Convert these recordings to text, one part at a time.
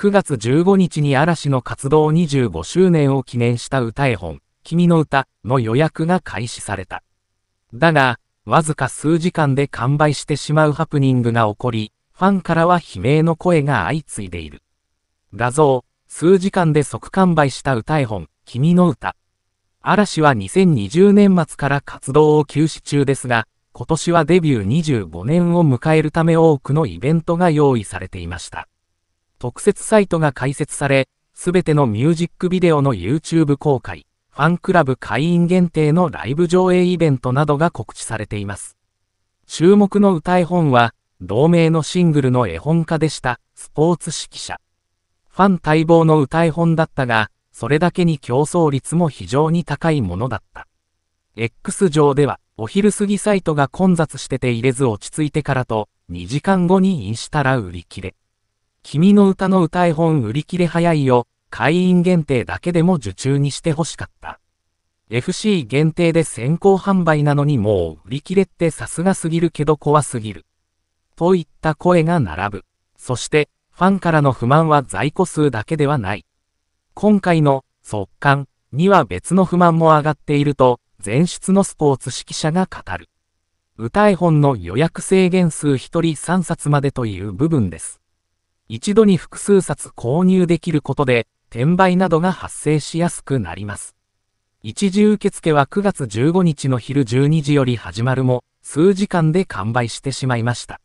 9月15日に嵐の活動25周年を記念した歌絵本、君の歌の予約が開始された。だが、わずか数時間で完売してしまうハプニングが起こり、ファンからは悲鳴の声が相次いでいる。画像、数時間で即完売した歌絵本、君の歌。嵐は2020年末から活動を休止中ですが、今年はデビュー25年を迎えるため多くのイベントが用意されていました。特設サイトが開設され、すべてのミュージックビデオの YouTube 公開、ファンクラブ会員限定のライブ上映イベントなどが告知されています。注目の歌絵本は、同名のシングルの絵本家でした、スポーツ指揮者。ファン待望の歌絵本だったが、それだけに競争率も非常に高いものだった。X 上では、お昼過ぎサイトが混雑してて入れず落ち着いてからと、2時間後にインしたら売り切れ。君の歌の歌絵本売り切れ早いよ、会員限定だけでも受注にして欲しかった。FC 限定で先行販売なのにもう売り切れってさすがすぎるけど怖すぎる。といった声が並ぶ。そして、ファンからの不満は在庫数だけではない。今回の速乾には別の不満も上がっていると、前出のスポーツ指揮者が語る。歌絵本の予約制限数1人3冊までという部分です。一度に複数冊購入できることで、転売などが発生しやすくなります。一時受付は9月15日の昼12時より始まるも、数時間で完売してしまいました。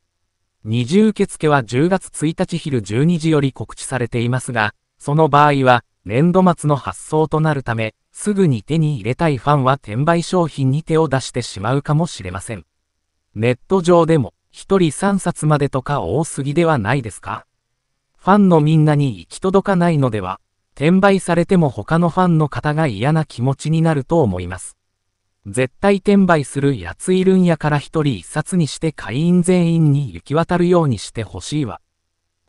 二時受付は10月1日昼12時より告知されていますが、その場合は、年度末の発送となるため、すぐに手に入れたいファンは転売商品に手を出してしまうかもしれません。ネット上でも、1人3冊までとか多すぎではないですかファンのみんなに行き届かないのでは、転売されても他のファンの方が嫌な気持ちになると思います。絶対転売するやついるんやから一人一冊にして会員全員に行き渡るようにしてほしいわ。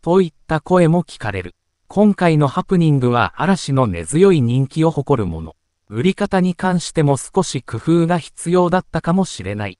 といった声も聞かれる。今回のハプニングは嵐の根強い人気を誇るもの。売り方に関しても少し工夫が必要だったかもしれない。